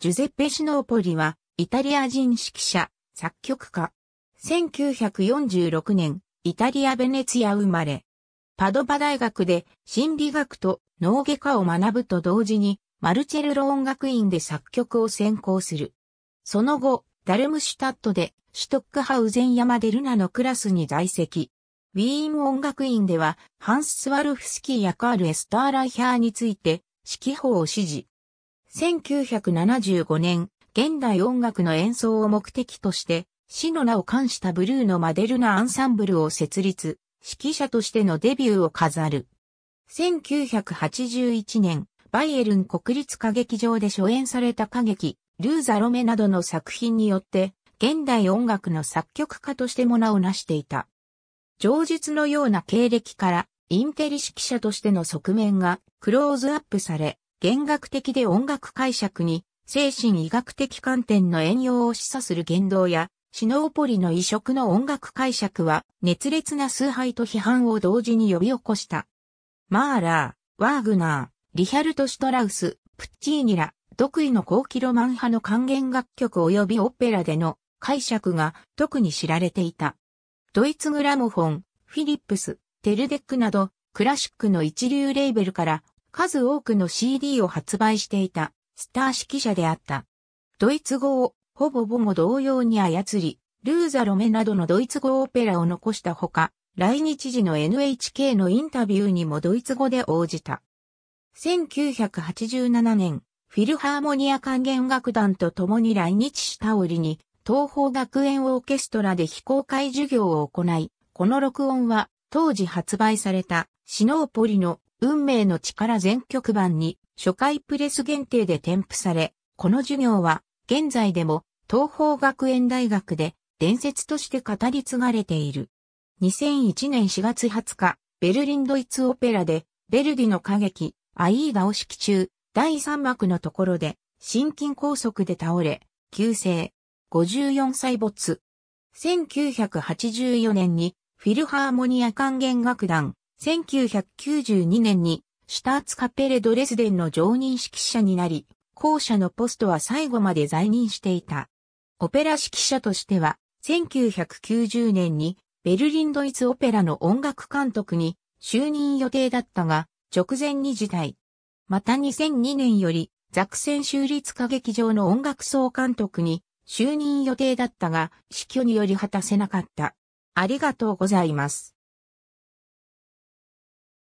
ジュゼッペ・シノーポリは、イタリア人指揮者、作曲家。1946年、イタリア・ベネツィア生まれ。パドバ大学で心理学と脳外科を学ぶと同時に、マルチェルロ音楽院で作曲を専攻する。その後、ダルムシュタットでシュトックハウゼン山デルナのクラスに在籍。ウィーン音楽院では、ハンス・スワルフスキーやカール・エスターライヒャーについて、指揮法を指示。1975年、現代音楽の演奏を目的として、死の名を冠したブルーのマデルナアンサンブルを設立、指揮者としてのデビューを飾る。1981年、バイエルン国立歌劇場で初演された歌劇、ルーザ・ロメなどの作品によって、現代音楽の作曲家としても名を成していた。上述のような経歴から、インテリ指揮者としての側面がクローズアップされ、弦楽的で音楽解釈に、精神医学的観点の援用を示唆する言動や、シノーポリの移植の音楽解釈は、熱烈な崇拝と批判を同時に呼び起こした。マーラー、ワーグナー、リヒャルト・シュトラウス、プッチーニラ、独位の高キロマン派の還元楽曲及びオペラでの解釈が特に知られていた。ドイツグラモフォン、フィリップス、テルデックなど、クラシックの一流レーベルから数多くの CD を発売していたスター指揮者であった。ドイツ語をほぼ母語同様に操り、ルーザ・ロメなどのドイツ語オペラを残したほか、来日時の NHK のインタビューにもドイツ語で応じた。1987年、フィルハーモニア管弦楽団と共に来日した折に、東方学園オーケストラで非公開授業を行い、この録音は当時発売されたシノーポリの運命の力全曲版に初回プレス限定で添付され、この授業は現在でも東方学園大学で伝説として語り継がれている。2001年4月20日、ベルリンドイツオペラで、ベルディの歌劇、アイーダを指揮中、第3幕のところで、心筋梗塞で倒れ、急性、54歳没。1984年に、フィルハーモニア管弦楽団、1992年にシュターツカペレドレスデンの常任指揮者になり、後者のポストは最後まで在任していた。オペラ指揮者としては、1990年にベルリンドイツオペラの音楽監督に就任予定だったが、直前に辞退。また2002年より、ザクセン州立歌劇場の音楽総監督に就任予定だったが、死去により果たせなかった。ありがとうございます。